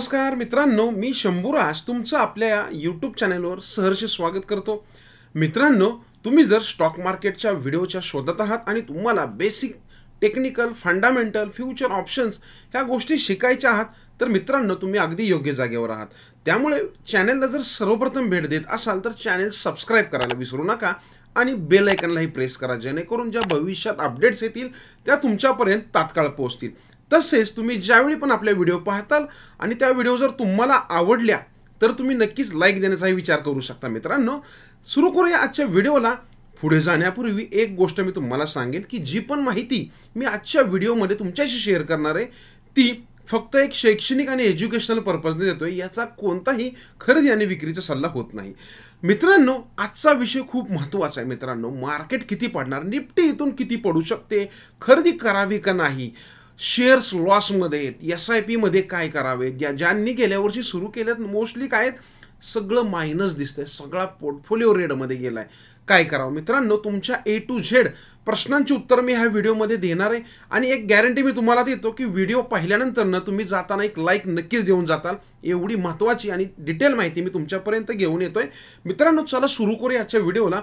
नमस्कार मित्रांनो मी शंभू राज तुमचं आपल्या या यूट्यूब चॅनेलवर सहर्ष स्वागत करतो मित्रांनो तुम्ही जर स्टॉक मार्केटच्या व्हिडिओच्या शोधत आहात आणि तुम्हाला basic technical fundamental future options ह्या गोष्टी शिकायच्या आहात तर मित्रांनो तुम्ही अगदी योग्य जागेवर आहात त्यामुळे चॅनेलला जर सर्वप्रथम भेट देत असाल तर चॅनेल सबस्क्राईब करायला विसरू नका आणि बेल प्रेस करा जेणेकरून ज्या भविष्यात अपडेट्स येतील त्या तुमच्यापर्यंत तात्काळ पोहोचतील तसेच तुम्ही ज्यावेळी पण आपल्या व्हिडिओ पाहताल आणि त्या व्हिडिओ जर तुम्हाला आवडल्या तर तुम्ही नक्कीच लाईक देण्याचाही विचार करू शकता मित्रांनो सुरू करूया आजच्या व्हिडिओला पुढे जाण्यापूर्वी एक गोष्ट मी तुम्हाला सांगेल की जी पण माहिती मी आजच्या व्हिडिओमध्ये तुमच्याशी शेअर करणार आहे ती फक्त एक शैक्षणिक आणि एज्युकेशनल पर्पजने देतो आहे याचा कोणताही खरेदी आणि विक्रीचा सल्ला होत नाही मित्रांनो आजचा विषय खूप महत्त्वाचा आहे मित्रांनो मार्केट किती पडणार निपटी इथून किती पडू शकते खरेदी करावी का नाही शेअर्स लॉसमध्ये आहेत एस आय पीमध्ये काय करावे ज्या ज्यांनी गेल्या वर्षी सुरू केल्यात मोस्टली काय सगळं मायनस दिसतंय सगळा पोर्टफोलिओ रेडमध्ये गेला आहे काय करावं मित्रांनो तुमच्या ए टू झेड प्रश्नांची उत्तर मी ह्या व्हिडिओमध्ये देणार आहे आणि एक गॅरंटी मी तुम्हाला देतो की व्हिडिओ पाहिल्यानंतर ना तुम्ही जाताना एक लाईक नक्कीच देऊन जाताल एवढी महत्त्वाची आणि डिटेल माहिती मी तुमच्यापर्यंत घेऊन येतोय मित्रांनो चला सुरू करूया आजच्या व्हिडिओला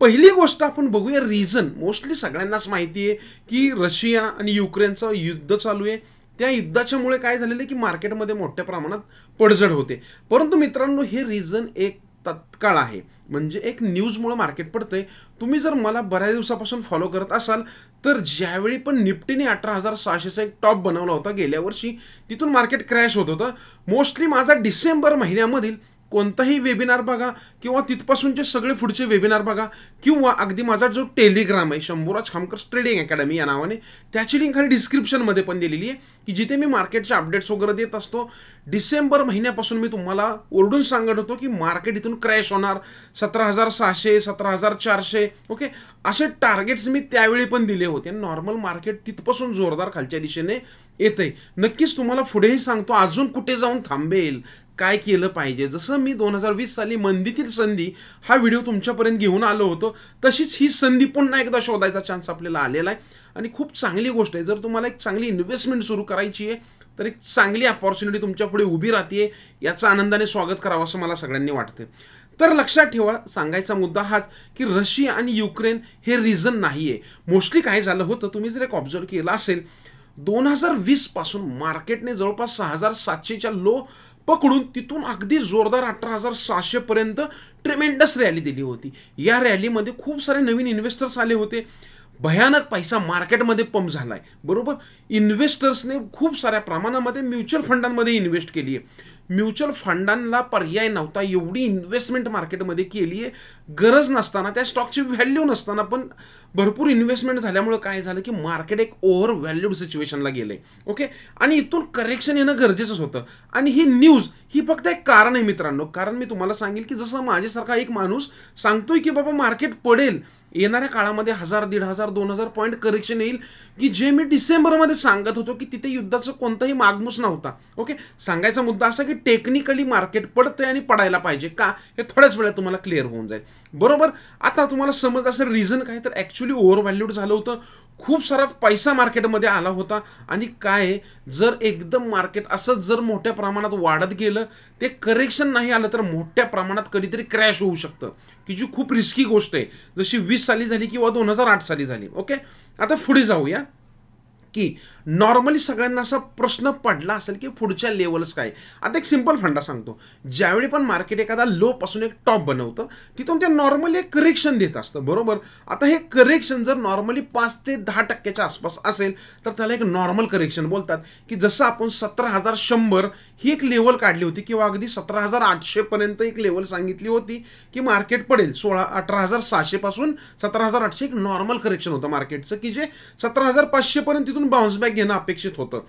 पहिली गोष्ट आपण बघूया रिझन मोस्टली सगळ्यांनाच माहिती आहे की रशिया आणि युक्रेनचं युद्ध चालू आहे त्या युद्धाच्यामुळे काय झालेलं आहे की मार्केटमध्ये मोठ्या प्रमाणात पडझड होते परंतु मित्रांनो हे रिझन एक तत्काळ आहे म्हणजे एक न्यूजमुळं मार्केट पडतंय तुम्ही जर मला बऱ्याच दिवसापासून फॉलो करत असाल तर ज्यावेळी पण निफ्टीने अठरा हजार सहाशेचा एक टॉप बनवला होता गेल्या वर्षी तिथून मार्केट क्रॅश होत होतं मोस्टली माझा डिसेंबर महिन्यामधील कोणताही वेबिनार बघा किंवा तिथपासूनचे सगळे पुढचे वेबिनार बघा किंवा अगदी माझा जो टेलिग्राम आहे शंभूराज खामकर ट्रेडिंग अकॅडमी या नावाने त्याची लिंक खाली डिस्क्रिप्शनमध्ये पण दिलेली आहे की जिथे मी मार्केटचे अपडेट्स वगैरे देत असतो डिसेंबर महिन्यापासून मी तुम्हाला ओरडून सांगत होतो की मार्केट इथून क्रॅश होणार सतरा हजार सहाशे सतरा हजार चारशे ओके असे टार्गेट्स मी त्यावेळी पण दिले होते नॉर्मल मार्केट तिथपासून जोरदार खालच्या दिशेने येत नक्कीच तुम्हाला पुढेही सांगतो अजून कुठे जाऊन थांबेल काय केलं पाहिजे जसं मी दोन हजार वीस साली मंदीतील संधी हा व्हिडिओ तुमच्यापर्यंत घेऊन आलो होतो तशीच ही संधी पुन्हा एकदा शोधायचा चान्स आपल्याला आलेला आहे आणि खूप चांगली गोष्ट आहे जर तुम्हाला एक चांगली इन्व्हेस्टमेंट सुरू करायची आहे तर एक चांगली अपॉर्च्युनिटी तुमच्या पुढे उभी राहते याचा आनंदाने स्वागत करावं असं मला सगळ्यांनी वाटतं तर लक्षात ठेवा सांगायचा मुद्दा हाच की रशिया आणि युक्रेन हे रिझन नाही आहे मोस्टली काय झालं होतं तुम्ही जर एक ऑब्झर्व केलं असेल दोन हजार वीसपासून मार्केटने जवळपास सहा हजार सातशेच्या लो पकडून तिथून अगदी जोरदार अठरा हजार पर्यंत ट्रेमेंडस रॅली दिली होती या रॅलीमध्ये खूप सारे नवीन इन्व्हेस्टर्स आले होते भयानक पैसा मार्केटमध्ये पंप झाला आहे बरोबर इन्व्हेस्टर्सने खूप साऱ्या प्रमाणामध्ये म्युच्युअल फंडांमध्ये इन्व्हेस्ट केली आहे म्युच्युअल फंडांना पर्याय नव्हता एवढी इन्व्हेस्टमेंट मार्केटमध्ये केली आहे गरज नसताना त्या स्टॉकची व्हॅल्यू नसताना पण भरपूर इन्व्हेस्टमेंट झाल्यामुळं काय झालं की मार्केट एक ओव्हर व्हॅल्यूड सिच्युएशनला गेले ओके आणि इथून करेक्शन येणं गरजेचंच होतं आणि ही न्यूज ही फक्त एक कारण आहे मित्रांनो कारण मी तुम्हाला सांगेल की जसं माझ्यासारखा एक माणूस सांगतोय की बाबा मार्केट पडेल येणाऱ्या काळामध्ये हजार दीड हजार दोन हजार पॉईंट करेक्शन येईल की जे मी डिसेंबरमध्ये सांगत होतो की तिथे युद्धाचं कोणताही मागमूस नव्हता ओके सांगायचा मुद्दा असा की टेक्निकली मार्केट पडतंय आणि पडायला पाहिजे का हे थोड्याच वेळात तुम्हाला क्लिअर होऊन जाईल बरोबर आता तुम्हाला समज असं रिझन काय तर ॲक्च्युली ओव्हर व्हॅल्यूड झालं होतं खूप सारा पैसा मार्केटमध्ये आला होता आणि काय जर एकदम मार्केट असंच जर मोठ्या प्रमाणात वाढत गेलं ते करेक्शन नाही आलं तर मोठ्या प्रमाणात कधीतरी क्रॅश होऊ शकतं की जी खूप रिस्की गोष्ट आहे जशी वीस साली झाली किंवा दोन हजार आठ साली झाली ओके आता पुढे जाऊया की नॉर्मली सगळ्यांना असा प्रश्न पडला असेल की पुढच्या लेवल्स काय आता एक सिंपल फंडा सांगतो ज्यावेळी पण मार्केट एखादा पासून एक टॉप बनवतं तिथून ते नॉर्मली एक करेक्शन देत असतं बरोबर आता हे करेक्शन जर नॉर्मली पाच ते दहा टक्क्याच्या आसपास असेल तर त्याला एक नॉर्मल करेक्शन बोलतात की जसं आपण सतरा हजार शंभर ही एक लेवल काढली होती किंवा अगदी सतरा हजार आठशेपर्यंत एक लेवल सांगितली होती की मार्केट पडेल सोळा अठरा हजार सहाशेपासून सतरा हजार आठशे एक नॉर्मल करेक्शन होतं मार्केटचं की जे सतरा हजार पाचशेपर्यंत तिथून बाउन्स बॅक घेणं अपेक्षित होतं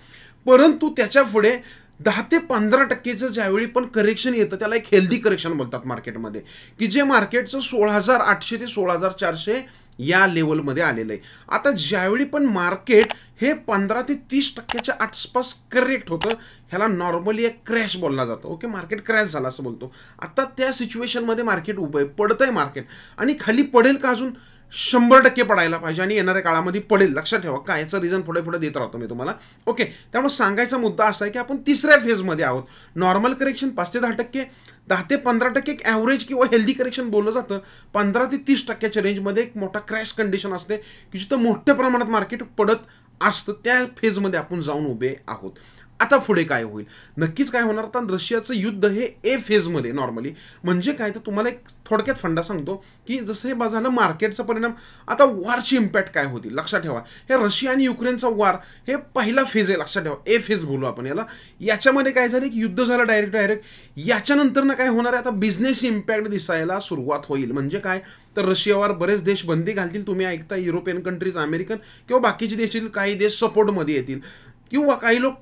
परंतु त्याच्या पुढे दहा ते पंधरा टक्केचं ज्यावेळी पण करेक्शन येतं त्याला एक हेल्दी करेक्शन बोलतात मार्केटमध्ये की जे मार्केटचं सोळा हजार आठशे ते सोळा हजार चारशे या लेवलमध्ये आलेलं आहे आता ज्यावेळी पण मार्केट हे पंधरा ते तीस टक्क्याच्या आसपास करेक्ट होतं ह्याला नॉर्मली एक क्रॅश बोलला जातो ओके मार्केट क्रॅश झाला असं बोलतो आता त्या सिच्युएशनमध्ये मार्केट उभं आहे पडतं आहे मार्केट आणि खाली पडेल का अजून शंभर टक्के पडायला पाहिजे आणि येणाऱ्या काळामध्ये पडेल लक्षात ठेवा काय याचं रिझन पुढे पुढे देत राहतो मी तुम्हाला ओके त्यामुळे सांगायचा मुद्दा असा आहे की आपण तिसऱ्या फेजमध्ये आहोत नॉर्मल करेक्शन पाच ते दहा टक्के दहा ते पंधरा टक्के एक ॲव्हरेज किंवा हेल्दी करेक्शन बोललं जातं पंधरा ते तीस टक्क्याच्या रेंजमध्ये एक मोठा क्रॅश कंडिशन असते की जिथं मोठ्या प्रमाणात मार्केट पडत असतं त्या फेजमध्ये आपण जाऊन उभे आहोत आता पुढे काय होईल नक्कीच काय होणार तर रशियाचं युद्ध हे ए फेजमध्ये नॉर्मली म्हणजे काय तर तुम्हाला एक थोडक्यात फंडा सांगतो की जसं हे बाजार मार्केटचा परिणाम आता वारची इम्पॅक्ट काय होती लक्षात ठेवा हे रशिया आणि युक्रेनचा वार हे पहिला फेज आहे लक्षात ठेवा ए फेज बोलू आपण याला याच्यामध्ये काय झालं की युद्ध झालं डायरेक्ट डायरेक्ट याच्यानंतर ना काय होणार आहे आता बिझनेस इम्पॅक्ट दिसायला सुरुवात होईल म्हणजे काय तर रशियावर बरेच देश बंदी घालतील तुम्ही ऐकता युरोपियन कंट्रीज अमेरिकन किंवा बाकीचे देश काही देश सपोर्टमध्ये येतील किंवा काही लोक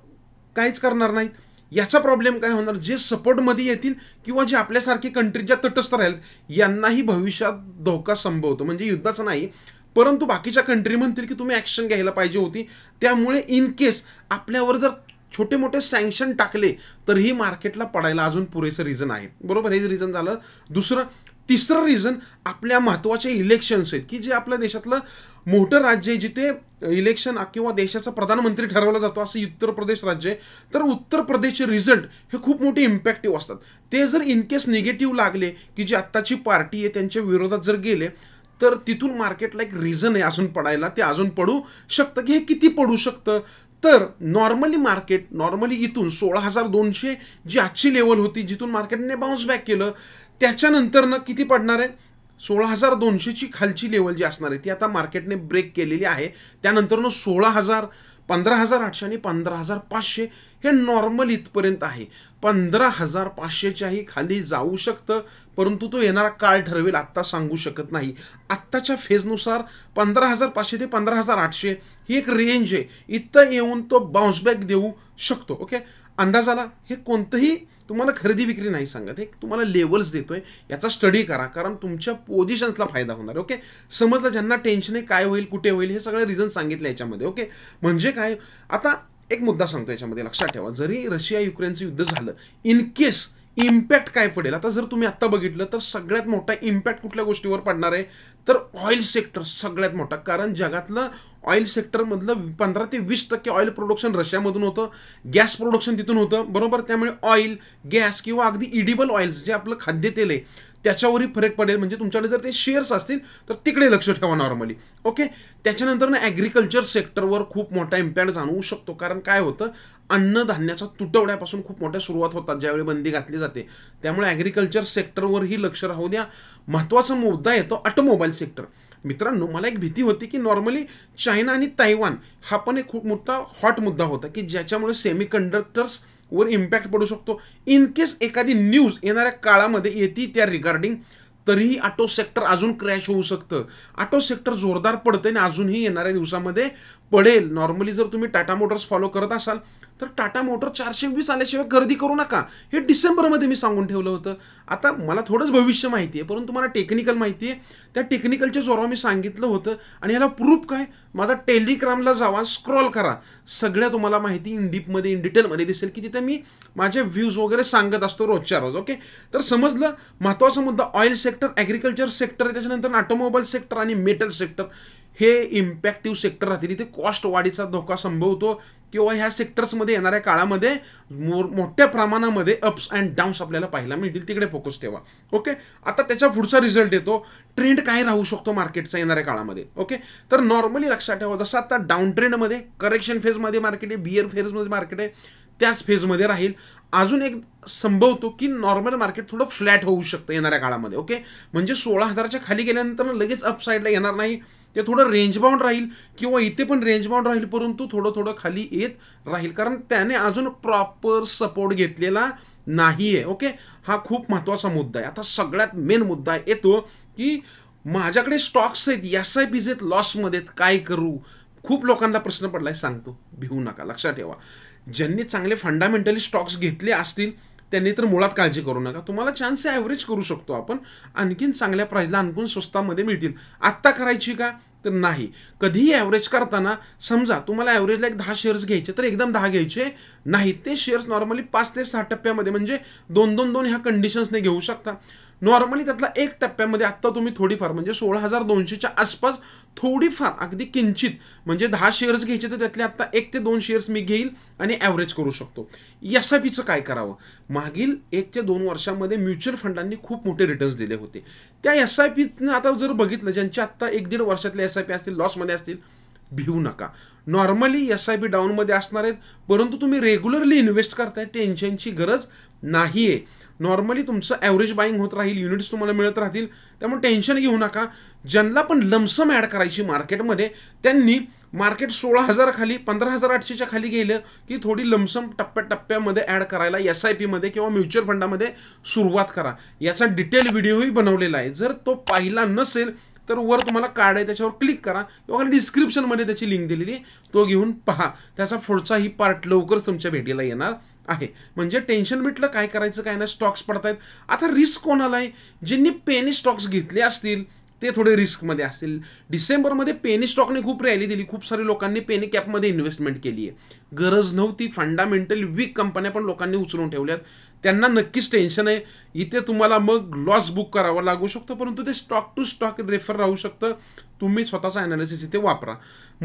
काहीच करणार नाहीत याचा प्रॉब्लेम काय होणार जे सपोर्टमध्ये येतील किंवा जे आपल्यासारखे कंट्रीच्या तटस्थ राहील यांनाही भविष्यात धोका संभवतो म्हणजे युद्धाचा नाही परंतु बाकीच्या कंट्री म्हणतील की तुम्ही ॲक्शन घ्यायला पाहिजे होती त्यामुळे इन केस आपल्यावर जर छोटे मोठे सँक्शन टाकले तर ही मार्केटला पडायला अजून पुरेसं रिझन आहे बरोबर हे रिझन झालं दुसरं तिसरं रिझन आपल्या महत्त्वाचे इलेक्शन्स आहेत की जे आपल्या देशातलं मोठं राज्य आहे जिथे इलेक्शन किंवा देशाचा प्रधानमंत्री ठरवला जातो असं उत्तर प्रदेश राज्य आहे तर उत्तर प्रदेशचे रिझल्ट हे खूप मोठे इम्पॅक्टिव्ह असतात ते जर इनकेस निगेटिव्ह लागले की जी आत्ताची पार्टी आहे त्यांच्या विरोधात जर गेले तर तिथून मार्केटला एक रिझन आहे अजून पडायला ते अजून पडू शकतं की हे किती पडू शकतं तर नॉर्मली मार्केट नॉर्मली इथून सोळा हजार दोनशे जी आजची लेवल होती जिथून मार्केटने बाउन्स बॅक केलं त्याच्यानंतरनं किती पडणार आहे सोळा हजार दोनशेची खालची लेवल जी असणार आहे ती आता मार्केटने ब्रेक केलेली आहे त्यानंतरनं सोळा हजार पंधरा हजार आठशे आणि पंधरा हजार पाचशे हे नॉर्मल इथपर्यंत आहे पंधरा हजार पाचशेच्याही खाली जाऊ शकतं परंतु तो येणारा काळ ठरवेल आत्ता सांगू शकत नाही आत्ताच्या फेजनुसार पंधरा हजार पाचशे ते पंधरा हजार आठशे ही एक रेंज आहे इथं येऊन तो बाउन्सबॅक देऊ शकतो ओके अंदाजाला हे कोणतंही तुम्हाला खरेदी विक्री नाही सांगत एक तुम्हाला लेवल्स देतोय याचा स्टडी करा कारण तुमच्या पोझिशन्सला फायदा होणार ओके समजलं ज्यांना टेन्शन आहे काय होईल कुठे होईल हे सगळे रिझन सांगितले याच्यामध्ये ओके म्हणजे काय आता एक मुद्दा सांगतो याच्यामध्ये लक्षात ठेवा जरी रशिया युक्रेनचं युद्ध झालं इन केस इम्पॅक्ट काय पडेल आता जर तुम्ही आत्ता बघितलं तर सगळ्यात मोठा इम्पॅक्ट कुठल्या गोष्टीवर पडणार आहे तर ऑइल सेक्टर सगळ्यात मोठा कारण जगातलं ऑइल सेक्टरमधलं पंधरा ते वीस टक्के ऑइल प्रोडक्शन रशियामधून होतं गॅस प्रोडक्शन तिथून होतं बरोबर त्यामुळे ऑइल गॅस किंवा अगदी इडिबल ऑइल्स जे आपलं खाद्यतेल आहे त्याच्यावरही फरक पडेल म्हणजे तुमच्याकडे जर ते शेअर्स असतील तर तिकडे लक्ष ठेवा नॉर्मली ओके त्याच्यानंतर ना ॲग्रिकल्चर सेक्टरवर खूप मोठा इम्पॅक्ट जाणवू शकतो कारण काय होतं अन्नधान्याचा तुटवड्यापासून खूप मोठ्या सुरुवात होतात ज्यावेळी बंदी घातली जाते त्यामुळे ॲग्रिकल्चर सेक्टरवरही लक्ष राहू द्या महत्त्वाचा मुद्दा येतो ऑटोमोबाईल सेक्टर मित्रांनो मला एक भीती होती की नॉर्मली चायना आणि तायवान हा पण एक खूप मोठा हॉट मुद्दा होता की ज्याच्यामुळे सेमी कंडक्टर्स वर इम्पॅक्ट पडू शकतो इन केस एखादी न्यूज येणाऱ्या काळामध्ये येते त्या रिगार्डिंग तरीही ऑटो सेक्टर अजून क्रॅश होऊ शकतं ऑटो सेक्टर जोरदार पडतं आणि अजूनही येणाऱ्या दिवसामध्ये पडेल नॉर्मली जर तुम्ही टाटा मोटर्स फॉलो करत असाल तर टाटा मोटर चारशे वीस आल्याशिवाय खरेदी करू नका हे डिसेंबरमध्ये मी सांगून ठेवलं होतं आता मला थोडंच भविष्य माहिती आहे परंतु मला टेक्निकल माहिती आहे त्या टेक्निकलच्या जोरावर मी सांगितलं होतं आणि ह्याला प्रूफ काय माझा टेलिग्रामला जावा स्क्रॉल करा सगळ्या तुम्हाला माहिती इन डीपमध्ये इन डिटेलमध्ये दिसेल की तिथे मी माझे व्ह्यूज वगैरे सांगत असतो रोजच्या रोज ओके तर समजलं महत्त्वाचा मुद्दा ऑइल सेक्टर ॲग्रिकल्चर सेक्टर त्याच्यानंतर ऑटोमोबाईल सेक्टर आणि मेटल सेक्टर हे इम्पॅक्टिव्ह सेक्टर राहतील इथे कॉस्ट वाढीचा धोका संभवतो किंवा ह्या सेक्टर्समध्ये येणाऱ्या काळामध्ये मो मोठ्या प्रमाणामध्ये अप्स अँड डाऊन्स आपल्याला पाहायला मिळतील तिकडे फोकस ठेवा ओके आता त्याच्या पुढचा रिझल्ट येतो ट्रेंड काय राहू शकतो मार्केटचा येणाऱ्या काळामध्ये ओके तर नॉर्मली लक्षात ठेवा जसं आता डाऊन ट्रेंडमध्ये करेक्शन फेजमध्ये मार्केट आहे बियर फेजमध्ये मार्केट आहे त्याच फेजमध्ये राहील अजून एक संभवतो की नॉर्मल मार्केट थोडं फ्लॅट होऊ शकतं येणाऱ्या काळामध्ये ओके म्हणजे सोळा हजारच्या खाली गेल्यानंतर लगेच अपसाईडला येणार नाही ते थोडं रेंज बाउंड राहील किंवा इथे पण रेंज बाउंड राहील परंतु थोडं थोडं खाली येत राहील कारण त्याने अजून प्रॉपर सपोर्ट घेतलेला नाही आहे ओके हा खूप महत्त्वाचा मुद्दा आहे आता सगळ्यात मेन मुद्दा येतो की माझ्याकडे स्टॉक्स आहेत एस आय पीज आहेत लॉसमध्ये काय करू खूप लोकांना प्रश्न पडलाय सांगतो भिवू नका लक्षात ठेवा ज्यांनी चांगले फंडामेंटली स्टॉक्स घेतले असतील त्यांनी तर मुळात काळजी करू नका तुम्हाला चान्स ॲव्हरेज करू शकतो आपण आणखीन चांगल्या प्राईजला आणखीन स्वस्तामध्ये मिळतील आत्ता करायची का तर नाही कधीही ॲव्हरेज करताना समजा तुम्हाला ॲव्हरेजला एक दहा शेअर्स घ्यायचे तर एकदम दहा घ्यायचे नाही ते शेअर्स नॉर्मली पाच ते सहा टप्प्यामध्ये म्हणजे दोन दोन दोन ह्या कंडिशन्सने घेऊ शकता नॉर्मली त्यातला एक टप्प्यामध्ये आत्ता तुम्ही थोडीफार म्हणजे सोळा हजार दोनशेच्या आसपास थोडीफार अगदी किंचित म्हणजे दहा शेअर्स घ्यायचे तर त्यातले आत्ता एक ते दोन शेअर्स मी घेईल आणि ॲव्हरेज करू शकतो एस आय काय करावं मागील एक ते दोन वर्षामध्ये म्युच्युअल फंडांनी खूप मोठे रिटर्न्स दिले होते त्या एस आय पीनं आता जर बघितलं ज्यांचे आत्ता एक दीड वर्षातले एस आय पी असतील लॉसमध्ये असतील भिवू नका नॉर्मली एस आय पी डाऊनमध्ये असणार आहेत परंतु तुम्ही रेग्युलरली इन्व्हेस्ट करताय टेन्शनची गरज नाही आहे नॉर्मली तुमचं ॲव्हरेज बाईंग होत राहील युनिट्स तुम्हाला मिळत राहतील त्यामुळे टेन्शन घेऊ नका ज्यांना पण लमसम ॲड करायची मार्केटमध्ये त्यांनी मार्केट सोळा हजार खाली पंधरा हजार आठशेच्या खाली गेलं की थोडी लमसम टप्प्याटप्प्यामध्ये ॲड करायला एस आय पीमध्ये किंवा म्युच्युअल फंडामध्ये सुरुवात करा याचा डिटेल व्हिडिओही बनवलेला आहे जर तो पाहिला नसेल तर वर तुम्हाला कार्ड आहे त्याच्यावर क्लिक करा किंवा डिस्क्रिप्शनमध्ये त्याची लिंक दिलेली तो घेऊन पहा त्याचा पुढचाही पार्ट लवकरच तुमच्या भेटीला येणार आहे म्हणजे टेन्शन मिटलं काय करायचं काय नाही स्टॉक्स पडतायत आता रिस्क कोणाला आहे ज्यांनी पेनी स्टॉक्स घेतले असतील ते थोडे रिस्कमध्ये असतील डिसेंबरमध्ये पेनी स्टॉकने खूप रॅली दिली खूप सारे लोकांनी पेनी कॅपमध्ये इन्व्हेस्टमेंट केली आहे गरज नव्हती फंडामेंटल वीक कंपन्या पण लोकांनी उचलून ठेवल्यात त्यांना नक्कीच टेन्शन आहे इथे तुम्हाला मग लॉस बुक करावा लागू शकतो परंतु ते स्टॉक टू स्टॉक रेफर राहू शकतं तुम्ही स्वतःचा ॲनालिसिस इथे वापरा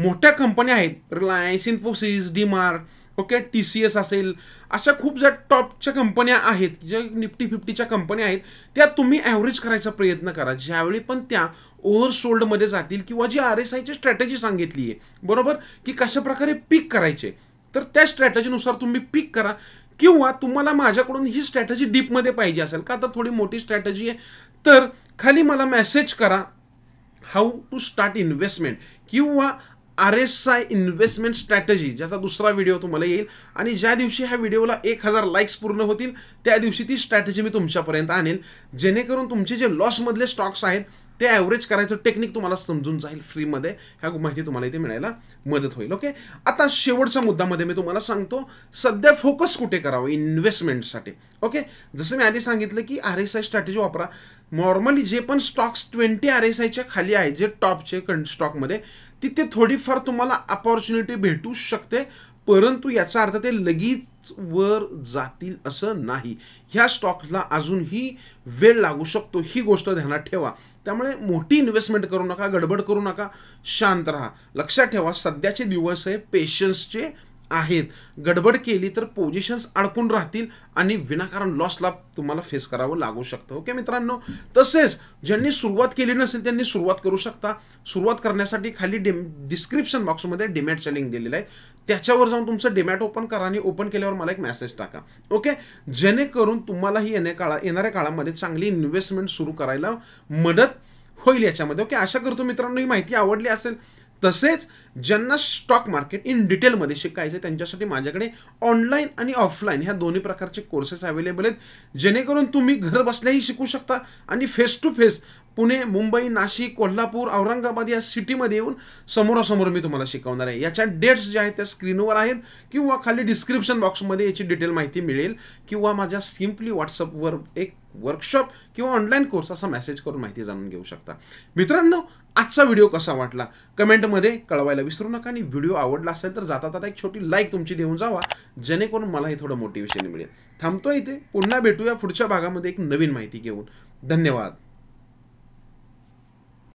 मोठ्या कंपन्या आहेत Reliance Infosys DMart okay T C S असेल अशा खूप ज्या टॉपच्या कंपन्या आहेत ज्या निफ्टी फिफ्टीच्या कंपन्या आहेत त्या तुम्ही ॲव्हरेज करायचा प्रयत्न करा ज्यावेळी पण त्या ओव्हरसोल्डमध्ये जातील किंवा जी आर एस आयची स्ट्रॅटेजी सांगितली आहे बरोबर की प्रकारे पिक करायचे तर त्या स्ट्रॅटजीनुसार तुम्ही पिक करा किंवा तुम्हाला माझ्याकडून ही स्ट्रॅटजी डीपमध्ये पाहिजे असेल का आता थोडी मोठी स्ट्रॅटजी आहे तर खाली मला मेसेज करा हाऊ टू स्टार्ट इन्व्हेस्टमेंट किंवा R S I investment strategy ज्याचा दुसरा व्हिडिओ तुम्हाला येईल आणि ज्या दिवशी ह्या व्हिडिओला एक हजार लाईक्स पूर्ण होतील त्या दिवशी ती स्ट्रॅटजी मी तुमच्यापर्यंत आणेल जेणेकरून तुमचे जे लॉसमधले स्टॉक्स आहेत ते ॲव्हरेज करायचं टेक्निक तुम्हाला समजून जाईल फ्रीमध्ये ह्या माहिती तुम्हाला इथे मिळायला मदत होईल ओके आता शेवटच्या मुद्दामध्ये मी तुम्हाला सांगतो सध्या फोकस कुठे करावं इन्व्हेस्टमेंटसाठी ओके जसं मी आधी सांगितलं की आर एस आय स्ट्रॅटेजी वापरा नॉर्मली जे पण स्टॉक्स ट्वेंटी आर एस आयच्या खाली आहे जे टॉपचे कं स्टॉकमध्ये तिथे थोडीफार तुम्हाला अपॉर्च्युनिटी भेटू शकते परंतु याचा अर्थ ते लगेच वर जातील असं नाही ह्या स्टॉकला अजूनही वेळ लागू शकतो ही गोष्ट ध्यानात ठेवा त्यामुळे मोठी इन्व्हेस्टमेंट करू नका गडबड करू नका शांत राहा लक्षात ठेवा सध्याचे दिवस हे पेशन्सचे आहेत गडबड केली तर पोझिशन्स अडकून राहतील आणि विनाकारण लॉसला तुम्हाला फेस करावं लागू शकतं ओके मित्रांनो तसेच ज्यांनी सुरुवात केली नसेल त्यांनी सुरुवात करू शकता सुरुवात करण्यासाठी खाली डिम डिस्क्रिप्शन बॉक्समध्ये डिमॅट लिंक दिलेलं आहे त्याच्यावर जाऊन तुमचं डिमॅट ओपन करा आणि ओपन केल्यावर मला एक मेसेज टाका ओके जेणेकरून तुम्हाला ही येण्या काळात येणाऱ्या काळामध्ये चांगली इन्व्हेस्टमेंट सुरू करायला मदत होईल याच्यामध्ये ओके आशा करतो मित्रांनो ही माहिती आवडली असेल तसेच ज्यांना स्टॉक मार्केट इन डिटेलमध्ये शिकायचं त्यांच्यासाठी माझ्याकडे ऑनलाईन आणि ऑफलाईन ह्या दोन्ही प्रकारचे कोर्सेस अवेलेबल आहेत जेणेकरून तुम्ही घर बसल्याही शिकू शकता आणि face to face Pune Mumbai Nashik Kolhapur Aurangabad या सिटीमध्ये येऊन समोरासमोर मी तुम्हाला शिकवणार आहे याच्या डेट्स ज्या आहेत त्या स्क्रीनवर आहेत किंवा खाली डिस्क्रिप्शन बॉक्समध्ये याची डिटेल माहिती मिळेल किंवा माझ्या सिम्पली व्हॉट्सअपवर एक वर्कशॉप किंवा ऑनलाईन कोर्स असा मेसेज करून माहिती जाणून घेऊ शकता मित्रांनो आजचा व्हिडिओ कसा वाटला कमेंटमध्ये कळवायला विसरू नका आणि व्हिडिओ आवडला असेल तर जाता जाता एक छोटी लाईक तुमची देऊन जावा जेणेकरून मला हे थोडं मोटिवेशन मिळेल थांबतो इथे पुन्हा भेटूया पुढच्या भागामध्ये एक नवीन माहिती घेऊन धन्यवाद